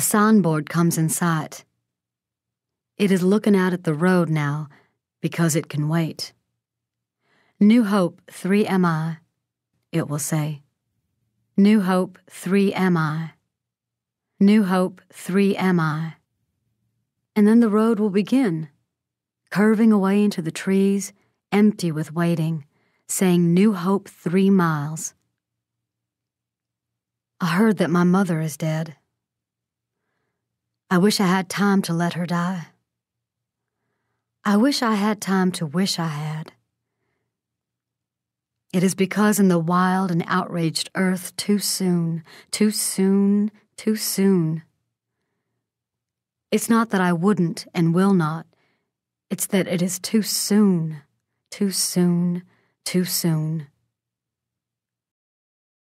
The soundboard comes in sight. It is looking out at the road now because it can wait. New Hope 3MI, it will say. New Hope 3MI. New Hope 3MI. And then the road will begin, curving away into the trees, empty with waiting, saying New Hope 3 miles. I heard that my mother is dead. I wish I had time to let her die. I wish I had time to wish I had. It is because in the wild and outraged earth, too soon, too soon, too soon. It's not that I wouldn't and will not, it's that it is too soon, too soon, too soon.